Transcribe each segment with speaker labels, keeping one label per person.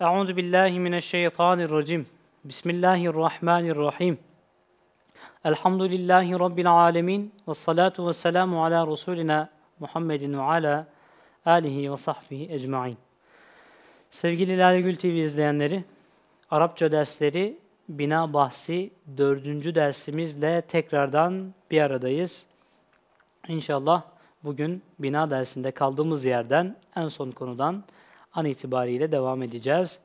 Speaker 1: Euzu billahi mineşşeytanirracim. Bismillahirrahmanirrahim. Elhamdülillahi rabbil alamin ve salatu vesselamu ala resulina Muhammedin ve ala alihi ve sahbihi ecmaîn. Sevgili Lale Gül TV izleyenleri, Arapça dersleri bina bahsi dördüncü dersimizle tekrardan bir aradayız. İnşallah bugün bina dersinde kaldığımız yerden en son konudan an itibariyle devam edeceğiz.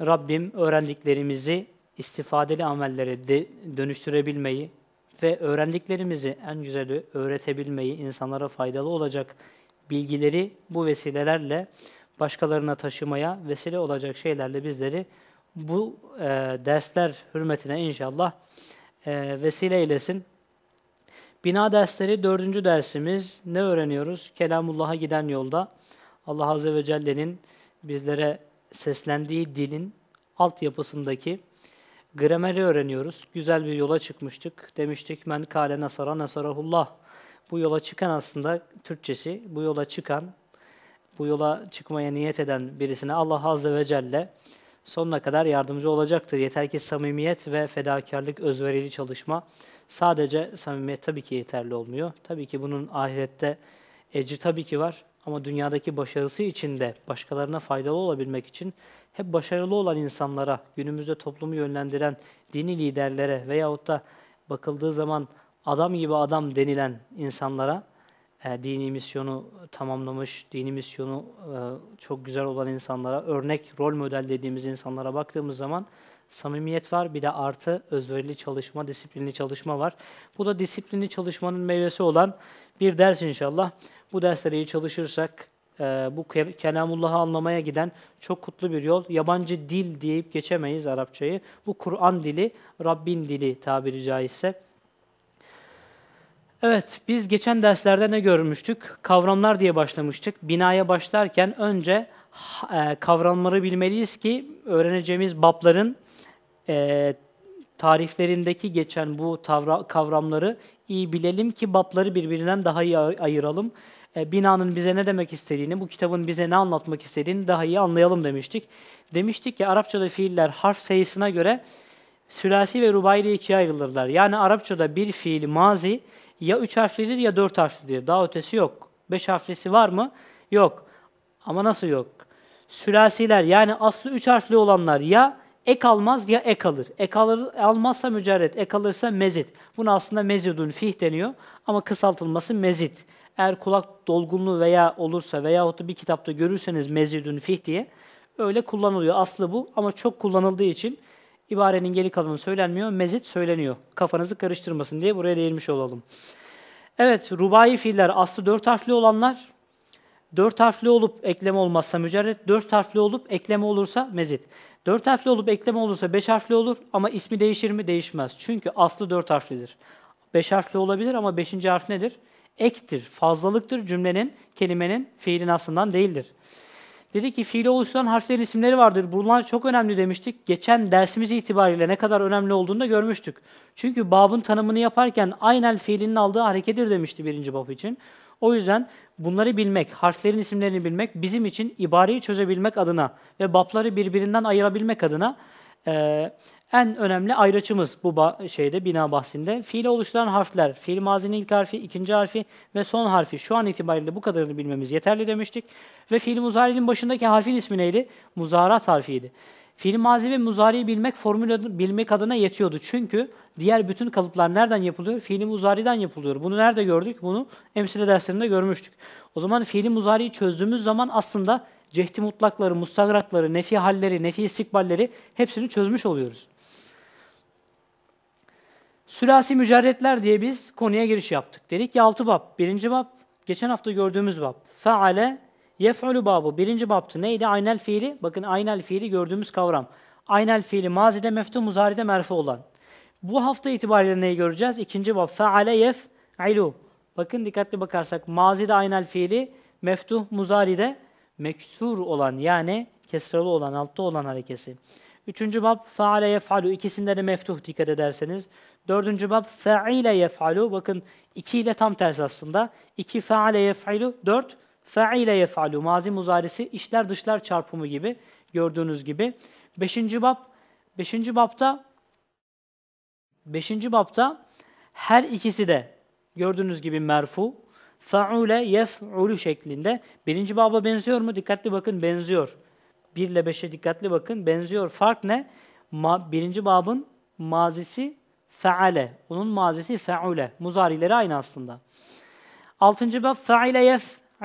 Speaker 1: Rabbim öğrendiklerimizi istifadeli amellere de dönüştürebilmeyi ve öğrendiklerimizi en güzeli öğretebilmeyi, insanlara faydalı olacak bilgileri bu vesilelerle başkalarına taşımaya vesile olacak şeylerle bizleri bu e, dersler hürmetine inşallah e, vesile eylesin. Bina dersleri dördüncü dersimiz. Ne öğreniyoruz? Kelamullah'a giden yolda. Allah Azze ve Celle'nin bizlere seslendiği dilin altyapısındaki grameri öğreniyoruz. Güzel bir yola çıkmıştık. Demiştik men kale nasara nasarahullah. Bu yola çıkan aslında Türkçesi, bu yola çıkan, bu yola çıkmaya niyet eden birisine Allah Azze ve Celle sonuna kadar yardımcı olacaktır. Yeter ki samimiyet ve fedakarlık, özverili çalışma. Sadece samimiyet tabii ki yeterli olmuyor. Tabii ki bunun ahirette ecri tabii ki var ama dünyadaki başarısı için de başkalarına faydalı olabilmek için hep başarılı olan insanlara, günümüzde toplumu yönlendiren dini liderlere veyahut da bakıldığı zaman adam gibi adam denilen insanlara e, dini misyonu tamamlamış, dini misyonu e, çok güzel olan insanlara, örnek rol model dediğimiz insanlara baktığımız zaman samimiyet var. Bir de artı özverili çalışma, disiplinli çalışma var. Bu da disiplinli çalışmanın meyvesi olan bir ders inşallah. Bu derslere iyi çalışırsak e, bu Kelamullah'ı anlamaya giden çok kutlu bir yol. Yabancı dil deyip geçemeyiz Arapçayı. Bu Kur'an dili, Rabbin dili tabiri caizse. Evet, biz geçen derslerde ne görmüştük? Kavramlar diye başlamıştık. Binaya başlarken önce e, kavramları bilmeliyiz ki öğreneceğimiz babların e, tariflerindeki geçen bu tavra, kavramları iyi bilelim ki babları birbirinden daha iyi ayıralım. E, binanın bize ne demek istediğini, bu kitabın bize ne anlatmak istediğini daha iyi anlayalım demiştik. Demiştik ki Arapçada fiiller harf sayısına göre sülasi ve rubai diye ikiye ayrılırlar. Yani Arapçada bir fiil mazi ya üç harflidir ya dört harflidir. Daha ötesi yok. Beş harflisi var mı? Yok. Ama nasıl yok? Sülasiler yani aslı üç harfli olanlar ya ek almaz ya ek alır. Ek alır, almazsa mücerret, ek alırsa mezit. Bunu aslında mezidun fih deniyor ama kısaltılması mezit. Eğer kulak dolgunluğu veya olursa veyahut da bir kitapta görürseniz mezidün fih diye öyle kullanılıyor. Aslı bu ama çok kullanıldığı için ibarenin geri kalanı söylenmiyor, mezit söyleniyor. Kafanızı karıştırmasın diye buraya değinmiş olalım. Evet, rubai fiiller aslı dört harfli olanlar, dört harfli olup ekleme olmazsa mücerret, dört harfli olup ekleme olursa mezit. Dört harfli olup ekleme olursa beş harfli olur ama ismi değişir mi? Değişmez. Çünkü aslı dört harflidir. Beş harfli olabilir ama beşinci harf nedir? ektir, fazlalıktır cümlenin, kelimenin fiilin aslından değildir. Dedi ki fiil oluşturan harflerin isimleri vardır. Bunlar çok önemli demiştik. Geçen dersimiz itibariyle ne kadar önemli olduğunu da görmüştük. Çünkü babın tanımını yaparken aynen fiilinin aldığı harekettir demişti birinci bab için. O yüzden bunları bilmek, harflerin isimlerini bilmek bizim için ibareyi çözebilmek adına ve babları birbirinden ayırabilmek adına en önemli ayrıçımız bu şeyde bina bahsinde. Fiili oluşturan harfler, fiil mazinin ilk harfi, ikinci harfi ve son harfi. Şu an itibariyle bu kadarını bilmemiz yeterli demiştik. Ve fiil muzari'nin başındaki harfin ismi neydi? Muzarat harfiydi. Fiil mazi ve muzari'yi bilmek formül bilmek adına yetiyordu. Çünkü diğer bütün kalıplar nereden yapılıyor? Fiili muzari'den yapılıyor. Bunu nerede gördük? Bunu emsile derslerinde görmüştük. O zaman fiili muzari'yi çözdüğümüz zaman aslında cehdi mutlakları, mustagrakları, nefi halleri, nefi istikballeri hepsini çözmüş oluyoruz. Sülasi mücerretler diye biz konuya giriş yaptık. Dedik ki altı bab. Birinci bab, geçen hafta gördüğümüz bab. Feale, yef'ulü babı. Birinci babtı neydi? Aynel fiili. Bakın aynel fiili gördüğümüz kavram. Aynel fiili mazide meftu, muzaride merfe olan. Bu hafta itibariyle neyi göreceğiz? İkinci bab. Feale yef ilu. Bakın dikkatli bakarsak mazide aynel fiili meftuh muzaride meksur olan yani kesralı olan altta olan harekesi. Üçüncü bab faale yef'alu. İkisinde de meftuh dikkat ederseniz. Dördüncü bab fe'ile yef'alu. Bakın iki ile tam ters aslında. İki faale yef'ilu. Dört fe'ile yef'alu. Mazi muzaresi işler dışlar çarpımı gibi gördüğünüz gibi. Beşinci bab beşinci babta beşinci babta her ikisi de gördüğünüz gibi merfu faule yef'ulu şeklinde. Birinci baba benziyor mu? Dikkatli bakın benziyor. 1 ile 5'e dikkatli bakın. Benziyor. Fark ne? Ma, birinci babın mazisi feale. Onun mazisi feule. Muzarileri aynı aslında. Altıncı bab feile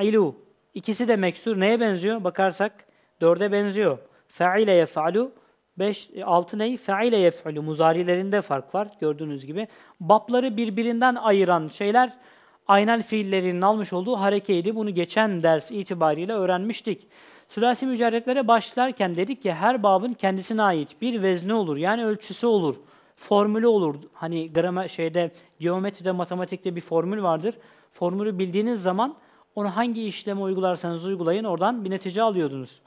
Speaker 1: ilu. İkisi de meksur. Neye benziyor? Bakarsak dörde benziyor. Feile alu. 5, 6 ney? Feile yef'ulu. Muzarilerinde fark var gördüğünüz gibi. Babları birbirinden ayıran şeyler aynal fiillerinin almış olduğu harekeydi. Bunu geçen ders itibariyle öğrenmiştik. Sülasi mücerretlere başlarken dedik ki her babın kendisine ait bir vezne olur. Yani ölçüsü olur. Formülü olur. Hani grama şeyde geometride, matematikte bir formül vardır. Formülü bildiğiniz zaman onu hangi işleme uygularsanız uygulayın oradan bir netice alıyordunuz.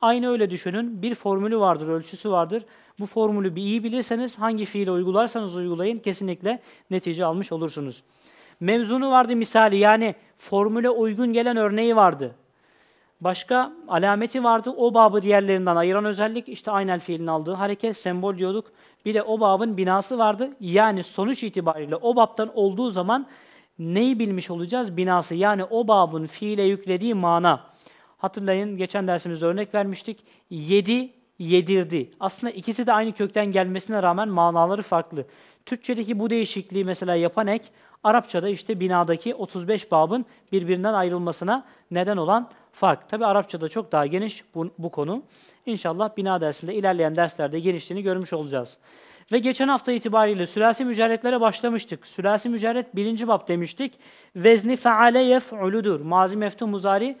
Speaker 1: Aynı öyle düşünün. Bir formülü vardır, ölçüsü vardır. Bu formülü bir iyi bilirseniz hangi fiile uygularsanız uygulayın kesinlikle netice almış olursunuz. Mevzunu vardı misali yani formüle uygun gelen örneği vardı. Başka alameti vardı. O babı diğerlerinden ayıran özellik işte aynel fiilin aldığı hareket, sembol diyorduk. Bir de o babın binası vardı. Yani sonuç itibariyle o babtan olduğu zaman neyi bilmiş olacağız? Binası yani o babın fiile yüklediği mana. Hatırlayın geçen dersimizde örnek vermiştik. Yedi, yedirdi. Aslında ikisi de aynı kökten gelmesine rağmen manaları farklı. Türkçedeki bu değişikliği mesela yapan ek, Arapçada işte binadaki 35 babın birbirinden ayrılmasına neden olan fark. Tabi Arapçada çok daha geniş bu, bu konu. İnşallah bina dersinde ilerleyen derslerde genişliğini görmüş olacağız. Ve geçen hafta itibariyle sülasi mücerretlere başlamıştık. Sülasi mücerret birinci bab demiştik. Vezni feale yef'uludur. Mazi meftu muzari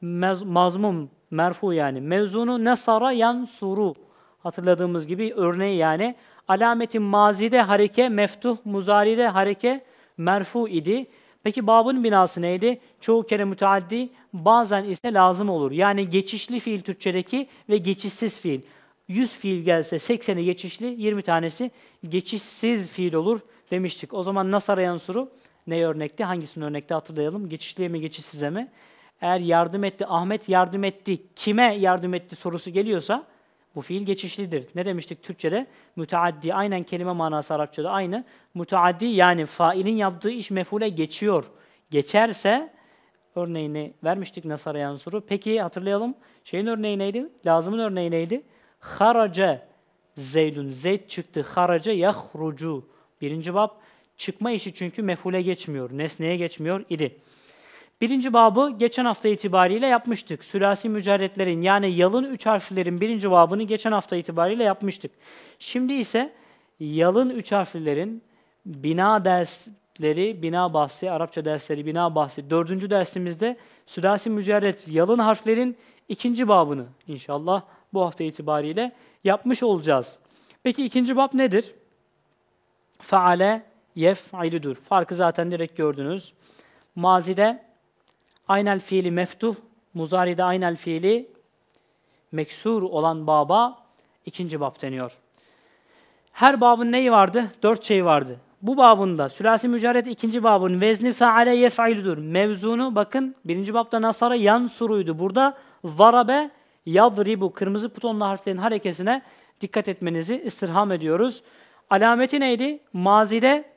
Speaker 1: mez, mazmum, merfu yani. Mevzunu nesara suru Hatırladığımız gibi örneği yani alameti mazide hareke, meftuh, muzaride hareke merfu idi. Peki babın binası neydi? Çoğu kere müteaddi, bazen ise lazım olur. Yani geçişli fiil Türkçedeki ve geçişsiz fiil. 100 fiil gelse 80'i geçişli, 20 tanesi geçişsiz fiil olur demiştik. O zaman nasıl arayan soru? ne örnekti? Hangisini örnekte hatırlayalım? Geçişliye mi, geçişsize mi? Eğer yardım etti, Ahmet yardım etti, kime yardım etti sorusu geliyorsa bu fiil geçişlidir. Ne demiştik Türkçe'de? Müteaddi. Aynen kelime manası Arapça'da aynı. Müteaddi yani failin yaptığı iş mefule geçiyor. Geçerse örneğini vermiştik Nasara Yansur'u. Peki hatırlayalım. Şeyin örneği neydi? Lazımın örneği neydi? Haraca Zeydun. Zeyd çıktı. Haraca yahrucu. Birinci bab. Çıkma işi çünkü mefule geçmiyor. Nesneye geçmiyor idi. Birinci babı geçen hafta itibariyle yapmıştık. Sülasi mücerretlerin yani yalın üç harflerin birinci babını geçen hafta itibariyle yapmıştık. Şimdi ise yalın üç harflerin bina dersleri, bina bahsi, Arapça dersleri, bina bahsi. Dördüncü dersimizde sülasi mücerret yalın harflerin ikinci babını inşallah bu hafta itibariyle yapmış olacağız. Peki ikinci bab nedir? Faale yef'ilüdür. Farkı zaten direkt gördünüz. Mazide aynel fiili meftuh, muzaride aynel fiili meksur olan baba ikinci bab deniyor. Her babın neyi vardı? Dört şey vardı. Bu babında sülasi mücerret ikinci babın vezni feale yef'iludur. Mevzunu bakın birinci babda nasara yan yansuruydu. Burada varabe yadribu kırmızı butonlu harflerin harekesine dikkat etmenizi istirham ediyoruz. Alameti neydi? Mazide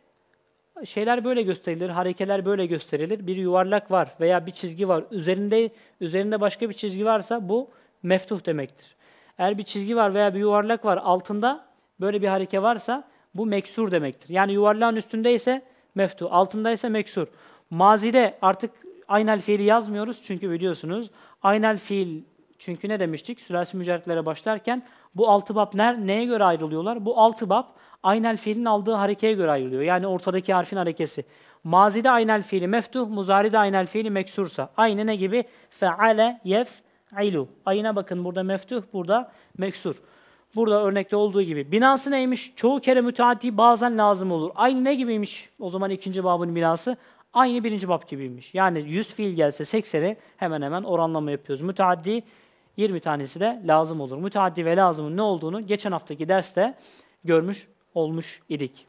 Speaker 1: şeyler böyle gösterilir, harekeler böyle gösterilir. Bir yuvarlak var veya bir çizgi var. Üzerinde üzerinde başka bir çizgi varsa bu meftuh demektir. Eğer bir çizgi var veya bir yuvarlak var altında böyle bir hareke varsa bu meksur demektir. Yani yuvarlağın üstünde ise meftu, altında ise meksur. Mazide artık aynel fiili yazmıyoruz çünkü biliyorsunuz aynel fiil çünkü ne demiştik? Sülasi mücerritlere başlarken bu altı bab ne, neye göre ayrılıyorlar? Bu altı bab aynel fiilin aldığı harekeye göre ayrılıyor. Yani ortadaki harfin harekesi. Mazide aynel fiili meftuh, muzaride aynel fiili meksursa. Aynı ne gibi? Feale yef ilu. Ayına bakın burada meftuh, burada meksur. Burada örnekte olduğu gibi. Binası neymiş? Çoğu kere müteaddi bazen lazım olur. Aynı ne gibiymiş? O zaman ikinci babın binası aynı birinci bab gibiymiş. Yani 100 fiil gelse 80'i hemen hemen oranlama yapıyoruz. Müteaddi 20 tanesi de lazım olur. Müteaddi ve lazımın ne olduğunu geçen haftaki derste görmüş olmuş idik.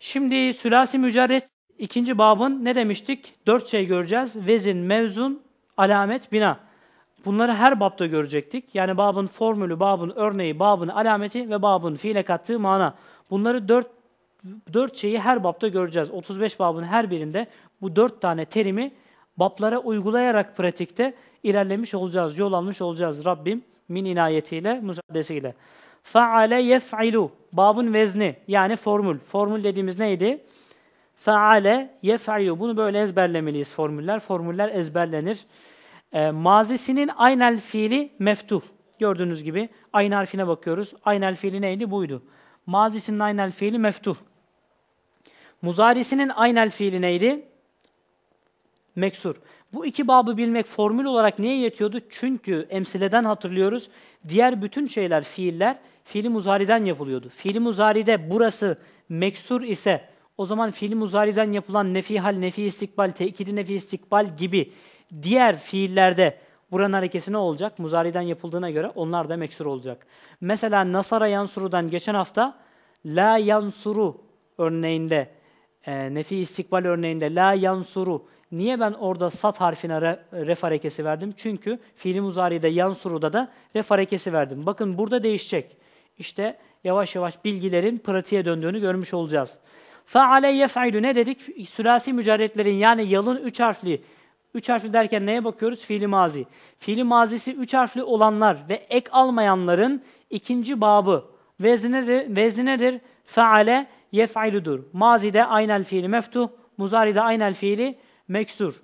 Speaker 1: Şimdi sülasi mücerret ikinci babın ne demiştik? Dört şey göreceğiz. Vezin, mevzun, alamet, bina. Bunları her babda görecektik. Yani babın formülü, babın örneği, babın alameti ve babın fiile kattığı mana. Bunları dört, dört şeyi her babda göreceğiz. 35 babın her birinde bu dört tane terimi bablara uygulayarak pratikte ilerlemiş olacağız, yol almış olacağız Rabbim min inayetiyle, müsaadesiyle. Faale yef'ilu. babun vezni yani formül. Formül dediğimiz neydi? Faale yef'ilu. Bunu böyle ezberlemeliyiz formüller. Formüller ezberlenir. E, mazisinin aynel fiili meftuh. Gördüğünüz gibi ayn harfine bakıyoruz. Aynel fiili neydi? Buydu. Mazisinin aynel fiili meftuh. Muzarisinin aynel fiili neydi? Meksur. Bu iki babı bilmek formül olarak niye yetiyordu? Çünkü emsileden hatırlıyoruz. Diğer bütün şeyler, fiiller fiili muzariden yapılıyordu. Fiili muzaride burası meksur ise o zaman fiili muzariden yapılan nefi hal, nefi istikbal, tekidi nefi istikbal gibi diğer fiillerde buranın harekesi ne olacak? Muzariden yapıldığına göre onlar da meksur olacak. Mesela nasara yansuru'dan geçen hafta la yansuru örneğinde e, nefi istikbal örneğinde la yansuru Niye ben orada sat harfine re, ref harekesi verdim? Çünkü fiili muzari'de yansuru'da da ref harekesi verdim. Bakın burada değişecek işte yavaş yavaş bilgilerin pratiğe döndüğünü görmüş olacağız. Feale yef'ilü ne dedik? Sülasi mücerretlerin yani yalın üç harfli. Üç harfli derken neye bakıyoruz? Fiili mazi. Fiili mazisi üç harfli olanlar ve ek almayanların ikinci babı. Veznedir, veznedir feale yef'ilüdür. Mazide aynel fiili meftuh, muzaride aynel fiili meksur.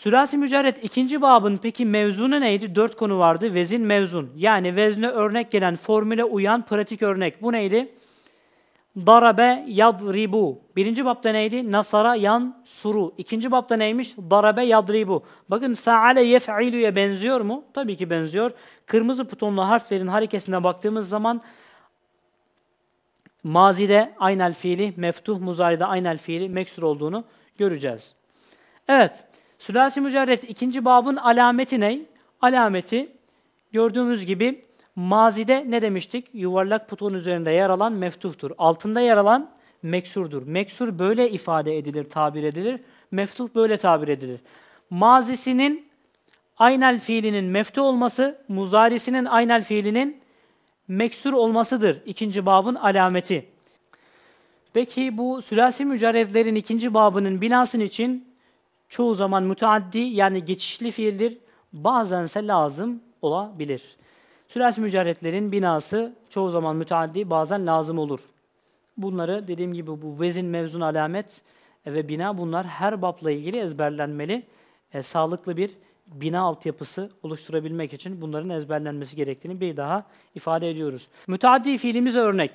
Speaker 1: Sülasi Mücerret ikinci babın peki mevzunu neydi? Dört konu vardı. Vezin mevzun. Yani vezne örnek gelen, formüle uyan pratik örnek. Bu neydi? Darabe yadribu. Birinci babda neydi? Nasara yan suru. İkinci babda neymiş? Darabe yadribu. Bakın feale yef'ilu'ya benziyor mu? Tabii ki benziyor. Kırmızı putonlu harflerin harekesine baktığımız zaman mazide aynel fiili, meftuh muzaride aynel fiili meksur olduğunu göreceğiz. Evet. Sülasi Mücerret ikinci babın alameti ne? Alameti gördüğümüz gibi mazide ne demiştik? Yuvarlak putun üzerinde yer alan meftuhtur. Altında yer alan meksurdur. Meksur böyle ifade edilir, tabir edilir. Meftuh böyle tabir edilir. Mazisinin aynel fiilinin meftu olması, muzarisinin aynel fiilinin meksur olmasıdır. ikinci babın alameti. Peki bu sülasi mücerredlerin ikinci babının binasın için çoğu zaman müteaddi yani geçişli fiildir. Bazense lazım olabilir. Sülas mücerretlerin binası çoğu zaman müteaddi bazen lazım olur. Bunları dediğim gibi bu vezin, mevzun, alamet e, ve bina bunlar her bapla ilgili ezberlenmeli. E, sağlıklı bir bina altyapısı oluşturabilmek için bunların ezberlenmesi gerektiğini bir daha ifade ediyoruz. Müteaddi fiilimize örnek.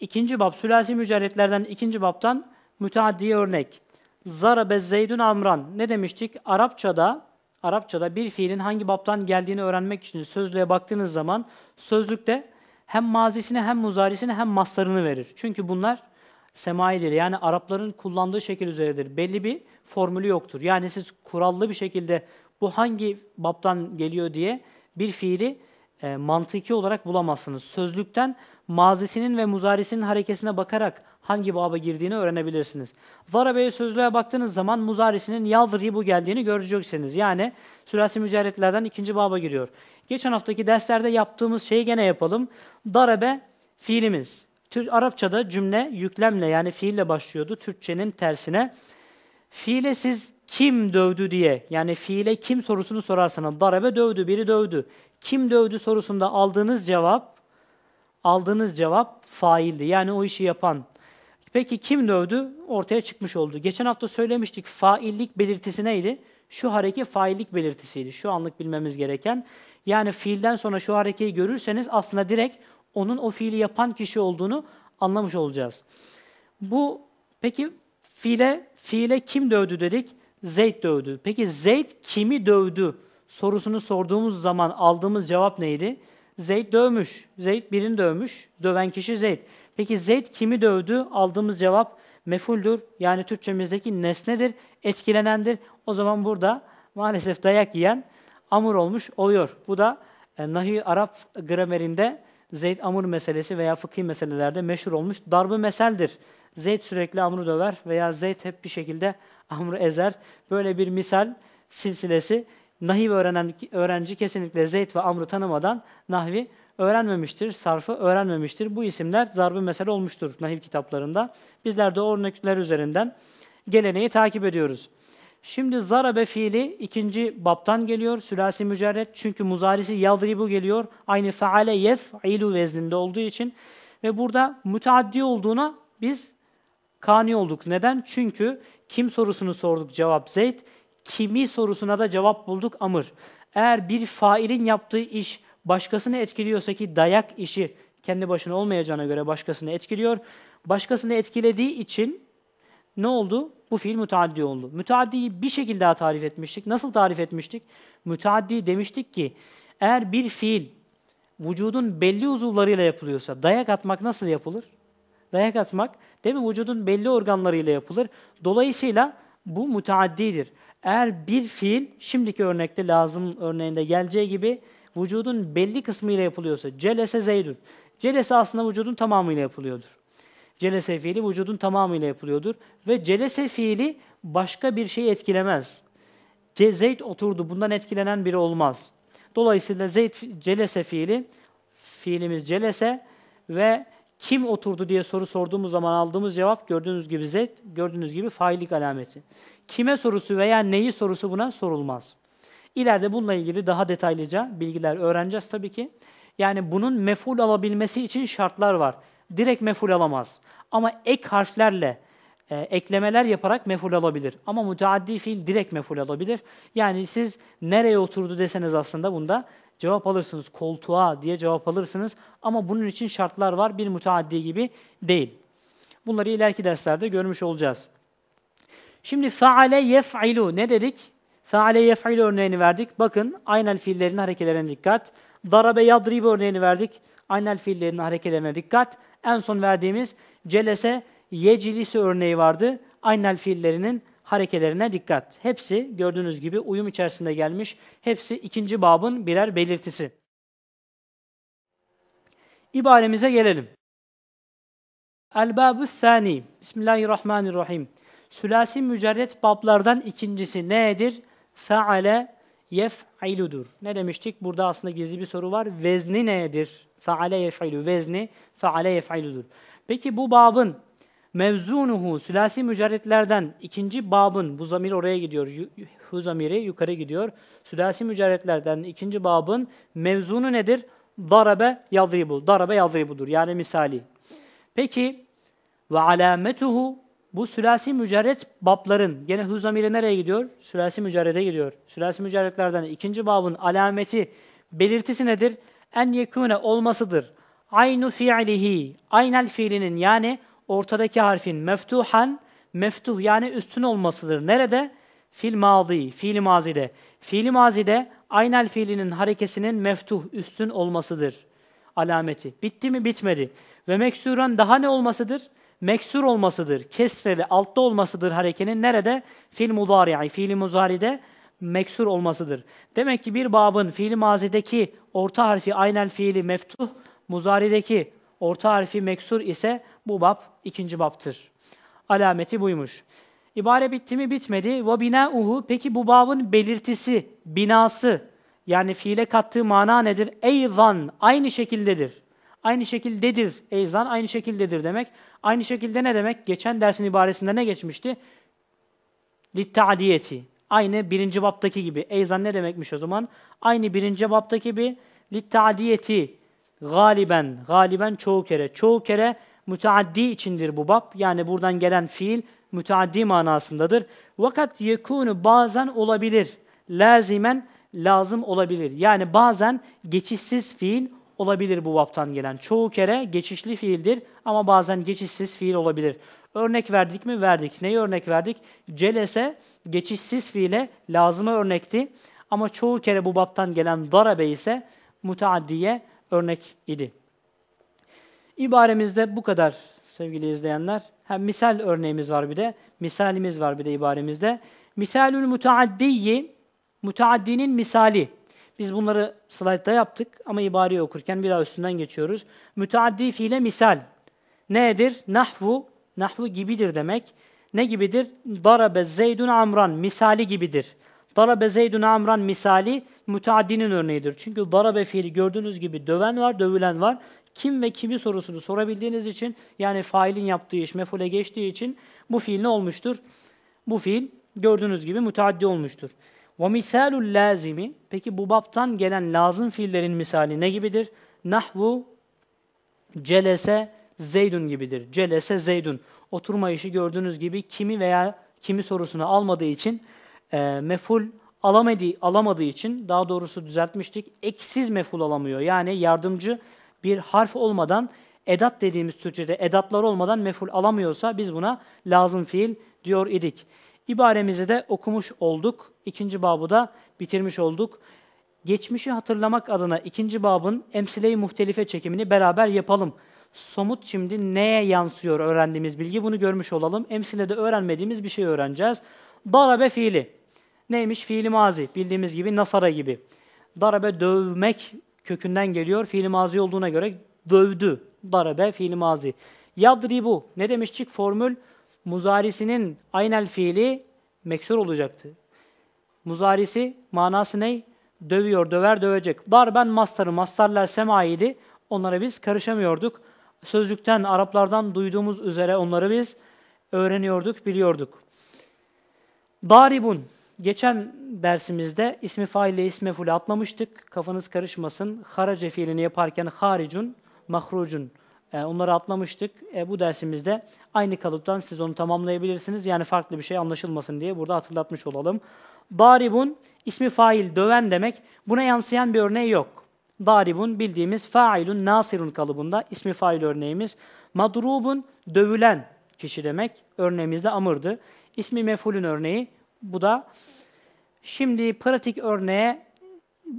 Speaker 1: İkinci bab, sülasi mücerretlerden ikinci baptan müteaddiye örnek. Zarabe Zeydun Amran. Ne demiştik? Arapçada Arapçada bir fiilin hangi baptan geldiğini öğrenmek için sözlüğe baktığınız zaman sözlükte hem mazisini hem muzarisini hem maslarını verir. Çünkü bunlar semaidir. Yani Arapların kullandığı şekil üzeredir. Belli bir formülü yoktur. Yani siz kurallı bir şekilde bu hangi baptan geliyor diye bir fiili e, mantıki olarak bulamazsınız. Sözlükten mazisinin ve muzarisinin harekesine bakarak hangi baba girdiğini öğrenebilirsiniz. Zarabeye sözlüğe baktığınız zaman muzarisinin yaldır bu geldiğini göreceksiniz. Yani sülasi mücerretlerden ikinci baba giriyor. Geçen haftaki derslerde yaptığımız şeyi gene yapalım. Darabe fiilimiz. Arapçada cümle yüklemle yani fiille başlıyordu. Türkçenin tersine. Fiile siz kim dövdü diye yani fiile kim sorusunu sorarsanız darabe dövdü, biri dövdü kim dövdü sorusunda aldığınız cevap aldığınız cevap faildi. Yani o işi yapan. Peki kim dövdü? Ortaya çıkmış oldu. Geçen hafta söylemiştik faillik belirtisi neydi? Şu hareke faillik belirtisiydi. Şu anlık bilmemiz gereken. Yani fiilden sonra şu harekeyi görürseniz aslında direkt onun o fiili yapan kişi olduğunu anlamış olacağız. Bu peki fiile fiile kim dövdü dedik? Zeyd dövdü. Peki Zeyd kimi dövdü? sorusunu sorduğumuz zaman aldığımız cevap neydi? Zeyd dövmüş. Zeyd birini dövmüş. Döven kişi Zeyd. Peki Zeyd kimi dövdü? Aldığımız cevap mefuldür. Yani Türkçemizdeki nesnedir, etkilenendir. O zaman burada maalesef dayak yiyen amur olmuş oluyor. Bu da e, Nahi Arap gramerinde Zeyd amur meselesi veya fıkhi meselelerde meşhur olmuş darbı meseldir. Zeyd sürekli amuru döver veya Zeyd hep bir şekilde amuru ezer. Böyle bir misal silsilesi Nahiv öğrenen öğrenci kesinlikle Zeyd ve Amr'ı tanımadan nahvi öğrenmemiştir, sarfı öğrenmemiştir. Bu isimler zarbı mesele olmuştur nahiv kitaplarında. Bizler de örnekler üzerinden geleneği takip ediyoruz. Şimdi zarabe fiili ikinci baptan geliyor. Sülasi mücerret çünkü muzarisi yadribu geliyor. Aynı faale ilu vezninde olduğu için. Ve burada müteaddi olduğuna biz kani olduk. Neden? Çünkü kim sorusunu sorduk cevap Zeyd kimi sorusuna da cevap bulduk amır. Eğer bir failin yaptığı iş başkasını etkiliyorsa ki dayak işi kendi başına olmayacağına göre başkasını etkiliyor. Başkasını etkilediği için ne oldu? Bu fiil müteaddi oldu. Müteaddiyi bir şekilde daha tarif etmiştik. Nasıl tarif etmiştik? Müteaddi demiştik ki eğer bir fiil vücudun belli uzuvlarıyla yapılıyorsa dayak atmak nasıl yapılır? Dayak atmak değil mi? Vücudun belli organlarıyla yapılır. Dolayısıyla bu müteaddidir. Eğer bir fiil şimdiki örnekte lazım örneğinde geleceği gibi vücudun belli kısmıyla yapılıyorsa celese zeydun. Celese aslında vücudun tamamıyla yapılıyordur. Celese fiili vücudun tamamıyla yapılıyordur ve celese fiili başka bir şey etkilemez. Ce, zeyd oturdu bundan etkilenen biri olmaz. Dolayısıyla zeyd celese fiili fiilimiz celese ve kim oturdu diye soru sorduğumuz zaman aldığımız cevap gördüğünüz gibi zed, gördüğünüz gibi faillik alameti. Kime sorusu veya neyi sorusu buna sorulmaz. İleride bununla ilgili daha detaylıca bilgiler öğreneceğiz tabii ki. Yani bunun meful alabilmesi için şartlar var. Direkt meful alamaz. Ama ek harflerle e, eklemeler yaparak meful alabilir. Ama müteaddi fiil direkt meful alabilir. Yani siz nereye oturdu deseniz aslında bunda cevap alırsınız. Koltuğa diye cevap alırsınız. Ama bunun için şartlar var. Bir müteaddi gibi değil. Bunları ileriki derslerde görmüş olacağız. Şimdi faale yef'ilu ne dedik? Faale yef'ilu örneğini verdik. Bakın aynel fiillerin hareketlerine dikkat. Darabe yadribe örneğini verdik. Aynel fiillerin hareketlerine dikkat. En son verdiğimiz celese yecilisi örneği vardı. Aynel fiillerinin harekelerine dikkat. Hepsi gördüğünüz gibi uyum içerisinde gelmiş. Hepsi ikinci babın birer belirtisi. İbaremize gelelim. El-Babu Thani Bismillahirrahmanirrahim. Sülasi mücerret bablardan ikincisi nedir? Feale yef'iludur. Ne demiştik? Burada aslında gizli bir soru var. Vezni nedir? Feale yef'ilu. Vezni feale yef'iludur. Peki bu babın mevzunuhu sülasi mücerretlerden ikinci babın bu zamir oraya gidiyor. Hu zamiri yukarı gidiyor. Sülasi mücerretlerden ikinci babın mevzunu nedir? Darabe yadribu. Darabe yadribudur. Yani misali. Peki ve alametuhu bu sülasi mücerret babların gene hu zamiri nereye gidiyor? Sülasi mücerrede gidiyor. Sülasi mücerretlerden ikinci babın alameti belirtisi nedir? En yekune olmasıdır. Aynu fiilihi. Aynel fiilinin yani ortadaki harfin meftuhan, meftuh yani üstün olmasıdır. Nerede? Fil mazi, fiil mazide. Fiil mazide aynel fiilinin harekesinin meftuh, üstün olmasıdır alameti. Bitti mi? Bitmedi. Ve meksuren daha ne olmasıdır? Meksur olmasıdır. Kesreli, altta olmasıdır harekenin. Nerede? Fil yani fiil muzaride meksur olmasıdır. Demek ki bir babın fiil mazideki orta harfi aynel fiili meftuh, muzarideki orta harfi meksur ise bu bab ikinci baptır. Alameti buymuş. İbare bitti mi bitmedi. Ve uhu. peki bu babın belirtisi, binası yani fiile kattığı mana nedir? Eyvan aynı şekildedir. Aynı şekildedir. Eyzan aynı şekildedir demek. Aynı şekilde ne demek? Geçen dersin ibaresinde ne geçmişti? Litta'diyeti. Aynı birinci baptaki gibi. Eyzan ne demekmiş o zaman? Aynı birinci baptaki gibi litta'diyeti galiben, galiben çoğu kere, çoğu kere müteaddi içindir bu bab. Yani buradan gelen fiil müteaddi manasındadır. Vakat yekunu bazen olabilir, lazimen lazım olabilir. Yani bazen geçişsiz fiil olabilir bu vaptan gelen. Çoğu kere geçişli fiildir ama bazen geçişsiz fiil olabilir. Örnek verdik mi? Verdik. Neyi örnek verdik? Celese geçişsiz fiile lazıma örnekti. Ama çoğu kere bu baptan gelen darabe ise müteaddiye örnek idi. İbaremizde bu kadar sevgili izleyenler. Hem misal örneğimiz var bir de. Misalimiz var bir de ibaremizde. Misalül mutaaddiyi, mutaaddinin misali. Biz bunları slaytta yaptık ama ibareyi okurken bir daha üstünden geçiyoruz. Müteaddi fiile misal. Nedir? Nahvu, nahvu gibidir demek. Ne gibidir? Darabe zeydun amran, misali gibidir. Darabe zeydun amran misali, müteaddinin örneğidir. Çünkü darabe fiili gördüğünüz gibi döven var, dövülen var. Kim ve kimi sorusunu sorabildiğiniz için yani failin yaptığı iş mefule geçtiği için bu fiil ne olmuştur? Bu fiil gördüğünüz gibi müteaddi olmuştur. وَمِثَالُ lazimi Peki bu baptan gelen lazım fiillerin misali ne gibidir? Nahvu celese zeydun gibidir. Celese zeydun. Oturma işi gördüğünüz gibi kimi veya kimi sorusunu almadığı için e, meful alamadığı, alamadığı için daha doğrusu düzeltmiştik. Eksiz meful alamıyor. Yani yardımcı bir harf olmadan edat dediğimiz Türkçe'de edatlar olmadan meful alamıyorsa biz buna lazım fiil diyor idik. İbaremizi de okumuş olduk. İkinci babı da bitirmiş olduk. Geçmişi hatırlamak adına ikinci babın emsile-i muhtelife çekimini beraber yapalım. Somut şimdi neye yansıyor öğrendiğimiz bilgi bunu görmüş olalım. Emsile de öğrenmediğimiz bir şey öğreneceğiz. Darabe fiili. Neymiş? Fiil mazi. Bildiğimiz gibi nasara gibi. Darabe dövmek kökünden geliyor. Fiil mazi olduğuna göre dövdü. Darabe fiil mazi. Yadribu. Ne demiştik? Formül muzarisinin aynel fiili meksur olacaktı. Muzarisi manası ne? Dövüyor, döver, dövecek. Darben mastarı, mastarlar semaiydi. Onlara biz karışamıyorduk. Sözlükten, Araplardan duyduğumuz üzere onları biz öğreniyorduk, biliyorduk. Daribun, Geçen dersimizde ismi fail ile ismi fule atlamıştık. Kafanız karışmasın. Harace fiilini yaparken haricun, mahrucun e, onları atlamıştık. E, bu dersimizde aynı kalıptan siz onu tamamlayabilirsiniz. Yani farklı bir şey anlaşılmasın diye burada hatırlatmış olalım. Daribun ismi fail, döven demek. Buna yansıyan bir örneği yok. Daribun bildiğimiz failun, nasirun kalıbında ismi fail örneğimiz. Madrubun dövülen kişi demek. Örneğimizde amırdı. İsmi mefulün örneği bu da şimdi pratik örneğe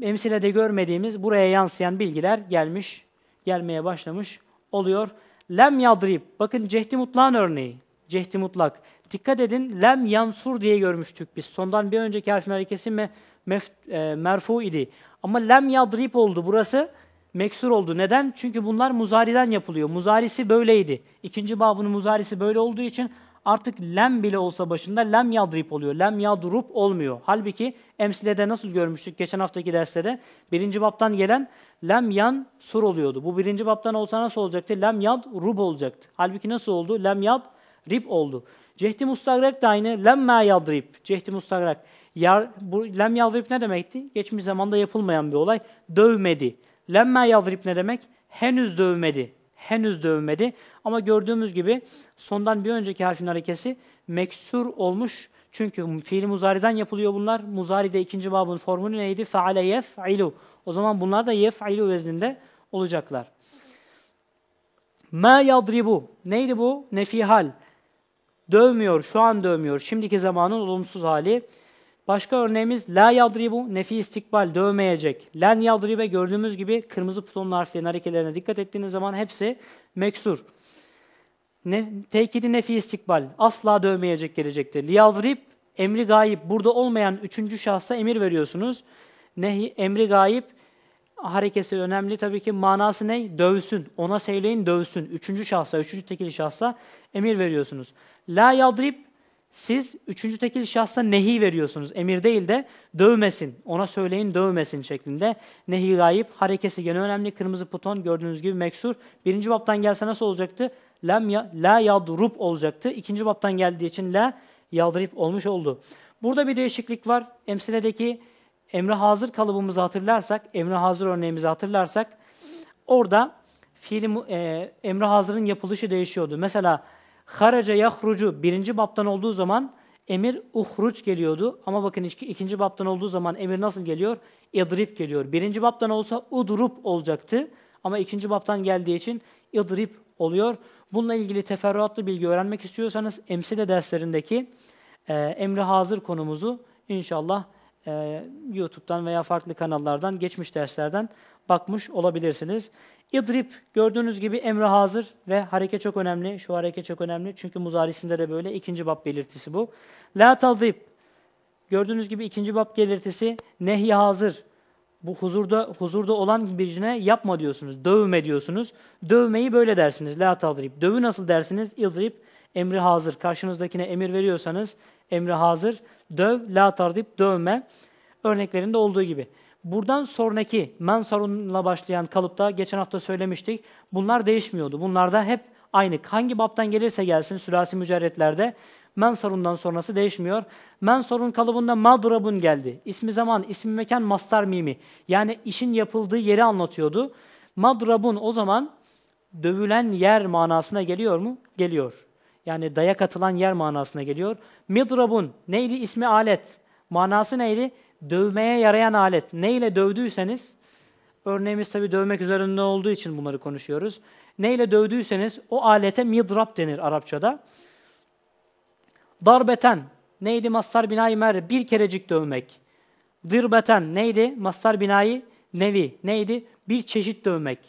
Speaker 1: emsilede görmediğimiz buraya yansıyan bilgiler gelmiş, gelmeye başlamış oluyor. Lem yadrib, bakın cehdi mutlan örneği, cehdi mutlak. Dikkat edin, lem yansur diye görmüştük biz. Sondan bir önceki harfin harekesi me, mef, e, merfu idi. Ama lem yadrib oldu burası, meksur oldu. Neden? Çünkü bunlar muzariden yapılıyor. Muzarisi böyleydi. İkinci babının muzarisi böyle olduğu için artık lem bile olsa başında lem yadrip oluyor. Lem yadrup olmuyor. Halbuki emsilede nasıl görmüştük geçen haftaki derste de birinci baptan gelen lem yan sur oluyordu. Bu birinci baptan olsa nasıl olacaktı? Lem yad rub olacaktı. Halbuki nasıl oldu? Lem yad rip oldu. Cehdi mustagrak da aynı lem ma yadrip. Cehdi mustagrak. Yar, bu, lem yadrip ne demekti? Geçmiş zamanda yapılmayan bir olay. Dövmedi. Lem Lemme yadrip ne demek? Henüz dövmedi henüz dövmedi. Ama gördüğümüz gibi sondan bir önceki harfin harekesi meksur olmuş. Çünkü fiil muzariden yapılıyor bunlar. Muzaride ikinci babın formülü neydi? Feale yef'ilu. O zaman bunlar da yef'ilu vezninde olacaklar. Ma yadribu. Neydi bu? Nefihal. Dövmüyor, şu an dövmüyor. Şimdiki zamanın olumsuz hali. Başka örneğimiz la yadribu nefi istikbal dövmeyecek. Len yadribe gördüğümüz gibi kırmızı plutonlu harflerin hareketlerine dikkat ettiğiniz zaman hepsi meksur. Ne, tekidi nefi istikbal asla dövmeyecek gelecektir. Li yadrib emri gayip burada olmayan üçüncü şahsa emir veriyorsunuz. Nehi, emri gayip harekesi önemli tabii ki manası ne? Dövsün. Ona söyleyin dövsün. Üçüncü şahsa, üçüncü tekil şahsa emir veriyorsunuz. La yadrib siz üçüncü tekil şahsa nehi veriyorsunuz. Emir değil de dövmesin, ona söyleyin dövmesin şeklinde. Nehi gayip, harekesi gene önemli. Kırmızı puton gördüğünüz gibi meksur. Birinci baptan gelse nasıl olacaktı? Lem ya, la yadrup olacaktı. İkinci baptan geldiği için la yadrip olmuş oldu. Burada bir değişiklik var. Emsiledeki emre hazır kalıbımızı hatırlarsak, emre hazır örneğimizi hatırlarsak orada fiili, e, emre hazırın yapılışı değişiyordu. Mesela Haraca yahrucu birinci baptan olduğu zaman emir uhruç geliyordu. Ama bakın ikinci baptan olduğu zaman emir nasıl geliyor? İdrib geliyor. Birinci baptan olsa udrup olacaktı. Ama ikinci baptan geldiği için idrib oluyor. Bununla ilgili teferruatlı bilgi öğrenmek istiyorsanız emsile derslerindeki e, emri hazır konumuzu inşallah e, YouTube'dan veya farklı kanallardan, geçmiş derslerden bakmış olabilirsiniz. İdrib gördüğünüz gibi emri hazır ve hareket çok önemli. Şu hareket çok önemli çünkü muzarisinde de böyle ikinci bab belirtisi bu. La tadrib gördüğünüz gibi ikinci bab belirtisi nehi hazır. Bu huzurda huzurda olan birine yapma diyorsunuz, dövme diyorsunuz. Dövmeyi böyle dersiniz. La tadrib. Dövü nasıl dersiniz? İdrib emri hazır. Karşınızdakine emir veriyorsanız emri hazır. Döv, la tadrib, dövme. Örneklerinde olduğu gibi. Buradan sonraki men sorunla başlayan kalıpta geçen hafta söylemiştik. Bunlar değişmiyordu. Bunlarda hep aynı. Hangi baptan gelirse gelsin sülasi mücerretlerde men sorundan sonrası değişmiyor. Men sorun kalıbında madrabun geldi. İsmi zaman, ismi mekan, mastar mimi. Yani işin yapıldığı yeri anlatıyordu. Madrabun o zaman dövülen yer manasına geliyor mu? Geliyor. Yani dayak atılan yer manasına geliyor. Midrabun neydi İsmi alet? Manası neydi? dövmeye yarayan alet neyle dövdüyseniz, örneğimiz tabii dövmek üzerinde olduğu için bunları konuşuyoruz. Neyle dövdüyseniz o alete midrap denir Arapçada. Darbeten neydi mastar binayı mer bir kerecik dövmek. Dırbeten neydi mastar binayı nevi neydi bir çeşit dövmek.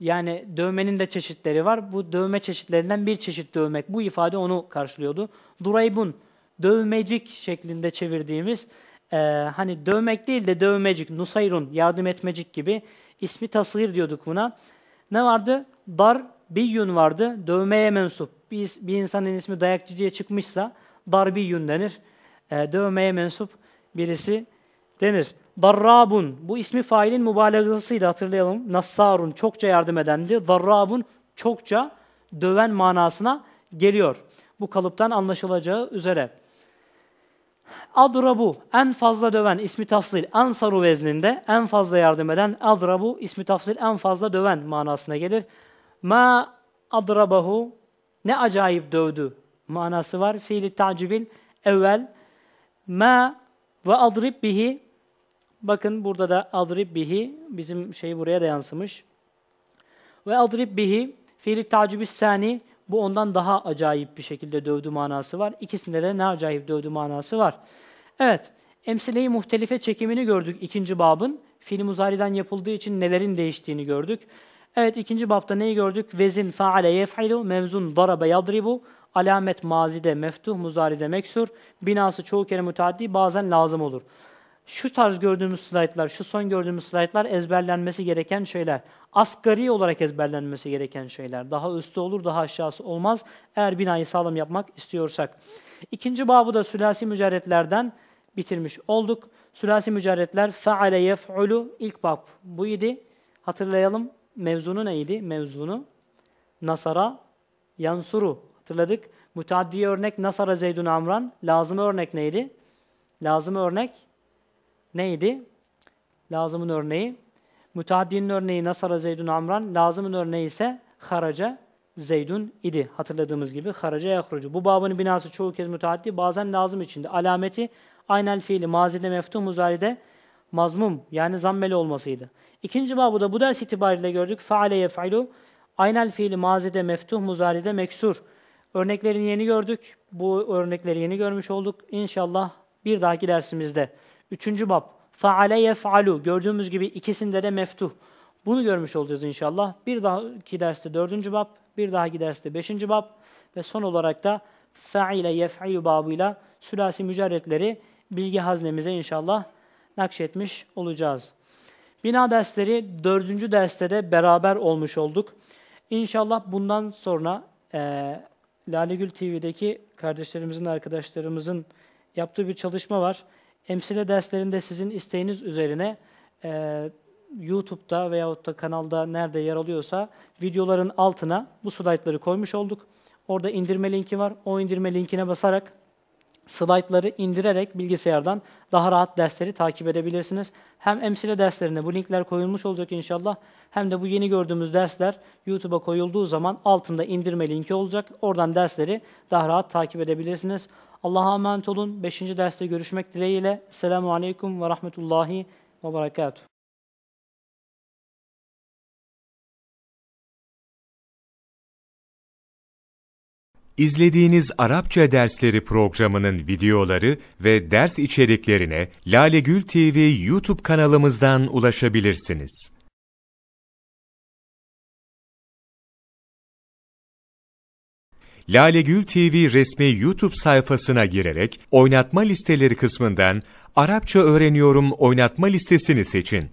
Speaker 1: Yani dövmenin de çeşitleri var. Bu dövme çeşitlerinden bir çeşit dövmek. Bu ifade onu karşılıyordu. Duraybun dövmecik şeklinde çevirdiğimiz e, hani dövmek değil de dövmecik, nusayrun, yardım etmecik gibi ismi tasvir diyorduk buna. Ne vardı? Dar biyyun vardı. Dövmeye mensup. Bir, bir insanın ismi dayakçı diye çıkmışsa dar biyyun denir. E, dövmeye mensup birisi denir. Darrabun, bu ismi failin mübalagasıydı hatırlayalım. Nassarun, çokça yardım edendi. Darrabun, çokça döven manasına geliyor. Bu kalıptan anlaşılacağı üzere. Adrabu en fazla döven ismi tafsil ansaru vezninde en fazla yardım eden adrabu ismi tafsil en fazla döven manasına gelir. Ma adrabahu ne acayip dövdü manası var. Fiili tacibil evvel ma ve adrib bihi bakın burada da adrib bihi bizim şey buraya da yansımış. Ve adrib bihi fiili tacibi sani bu ondan daha acayip bir şekilde dövdü manası var. İkisinde de ne acayip dövdü manası var. Evet, emsileyi muhtelife çekimini gördük ikinci babın. Fiil muzariden yapıldığı için nelerin değiştiğini gördük. Evet ikinci babda neyi gördük? Vezin faale yef'ilu, mevzun darabe yadribu, alamet mazide meftuh, muzaride meksur, binası çoğu kere müteaddi bazen lazım olur şu tarz gördüğümüz slaytlar, şu son gördüğümüz slaytlar ezberlenmesi gereken şeyler. Asgari olarak ezberlenmesi gereken şeyler. Daha üstü olur, daha aşağısı olmaz eğer binayı sağlam yapmak istiyorsak. İkinci babı da sülasi mücerretlerden bitirmiş olduk. Sülasi mücerretler feale yef'ulu ilk bab bu idi. Hatırlayalım mevzunu neydi? Mevzunu Nasara yansuru hatırladık. Müteaddi örnek Nasara Zeydun Amran. Lazım örnek neydi? Lazım örnek neydi? Lazımın örneği. Müteaddinin örneği Nasara Zeydun Amran, lazımın örneği ise Haraca Zeydun idi. Hatırladığımız gibi Haraca Yahrucu. Bu babın binası çoğu kez müteaddi, bazen lazım içinde. Alameti aynel fiili mazide meftuh muzaride mazmum yani zammeli olmasıydı. İkinci babu da bu ders itibariyle gördük. Faale yef'ilu aynel fiili mazide meftuh muzaride meksur. Örneklerini yeni gördük. Bu örnekleri yeni görmüş olduk. İnşallah bir dahaki dersimizde Üçüncü bab. Faale yef'alu. Gördüğümüz gibi ikisinde de meftuh. Bunu görmüş olacağız inşallah. Bir dahaki derste dördüncü bab, bir dahaki derste beşinci bab ve son olarak da faile yef'ilu babıyla sülasi mücerretleri bilgi haznemize inşallah nakşetmiş olacağız. Bina dersleri dördüncü derste de beraber olmuş olduk. İnşallah bundan sonra e, Lalegül TV'deki kardeşlerimizin, arkadaşlarımızın yaptığı bir çalışma var. Emsile derslerinde sizin isteğiniz üzerine e, YouTube'da veyahut da kanalda nerede yer alıyorsa videoların altına bu slaytları koymuş olduk. Orada indirme linki var. O indirme linkine basarak slaytları indirerek bilgisayardan daha rahat dersleri takip edebilirsiniz. Hem emsile derslerine bu linkler koyulmuş olacak inşallah hem de bu yeni gördüğümüz dersler YouTube'a koyulduğu zaman altında indirme linki olacak. Oradan dersleri daha rahat takip edebilirsiniz. Allah'a emanet olun. Beşinci derste görüşmek dileğiyle. Selamu Aleyküm ve Rahmetullahi ve Berekatuhu. İzlediğiniz Arapça dersleri programının videoları ve ders içeriklerine Lale Gül TV YouTube kanalımızdan ulaşabilirsiniz. Lalegül TV resmi YouTube sayfasına girerek oynatma listeleri kısmından Arapça öğreniyorum oynatma listesini seçin.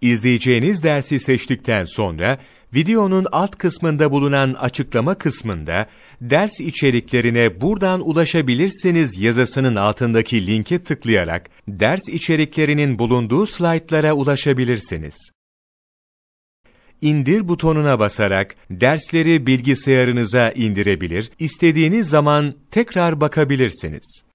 Speaker 1: İzleyeceğiniz dersi seçtikten sonra videonun alt kısmında bulunan açıklama kısmında ders içeriklerine buradan ulaşabilirsiniz yazısının altındaki linke tıklayarak ders içeriklerinin bulunduğu slaytlara ulaşabilirsiniz indir butonuna basarak dersleri bilgisayarınıza indirebilir, istediğiniz zaman tekrar bakabilirsiniz.